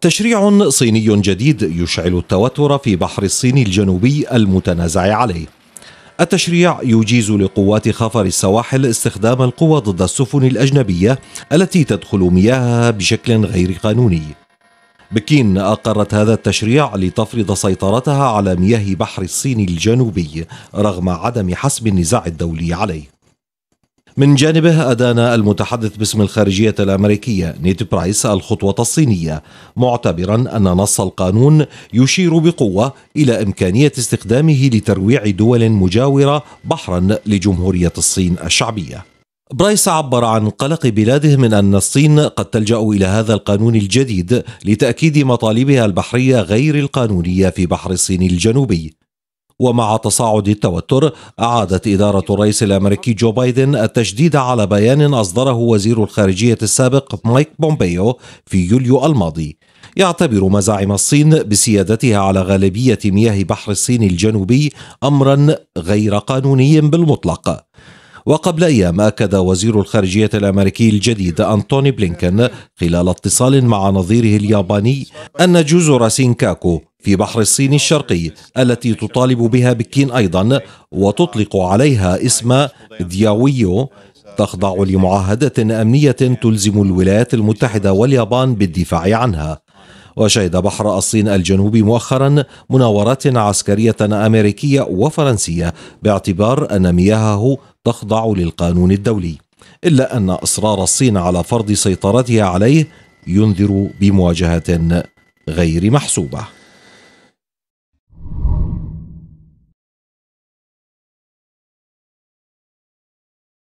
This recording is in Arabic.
تشريع صيني جديد يشعل التوتر في بحر الصين الجنوبي المتنازع عليه التشريع يجيز لقوات خفر السواحل استخدام القوى ضد السفن الأجنبية التي تدخل مياهها بشكل غير قانوني بكين أقرت هذا التشريع لتفرض سيطرتها على مياه بحر الصين الجنوبي رغم عدم حسم النزاع الدولي عليه من جانبه أدان المتحدث باسم الخارجية الأمريكية نيت برايس الخطوة الصينية معتبرا أن نص القانون يشير بقوة إلى إمكانية استخدامه لترويع دول مجاورة بحرا لجمهورية الصين الشعبية برايس عبر عن قلق بلاده من ان الصين قد تلجا الى هذا القانون الجديد لتاكيد مطالبها البحريه غير القانونيه في بحر الصين الجنوبي ومع تصاعد التوتر أعادت إدارة الرئيس الأمريكي جو بايدن التشديد على بيان أصدره وزير الخارجية السابق مايك بومبيو في يوليو الماضي يعتبر مزاعم الصين بسيادتها على غالبية مياه بحر الصين الجنوبي أمرا غير قانوني بالمطلق وقبل أيام أكد وزير الخارجية الأمريكي الجديد أنتوني بلينكن خلال اتصال مع نظيره الياباني أن جزر سينكاكو في بحر الصين الشرقي التي تطالب بها بكين أيضا وتطلق عليها اسم دياويو تخضع لمعاهدة أمنية تلزم الولايات المتحدة واليابان بالدفاع عنها وشهد بحر الصين الجنوبي مؤخرا مناورات عسكرية أمريكية وفرنسية باعتبار أن مياهه تخضع للقانون الدولي إلا أن إصرار الصين على فرض سيطرتها عليه ينذر بمواجهة غير محسوبه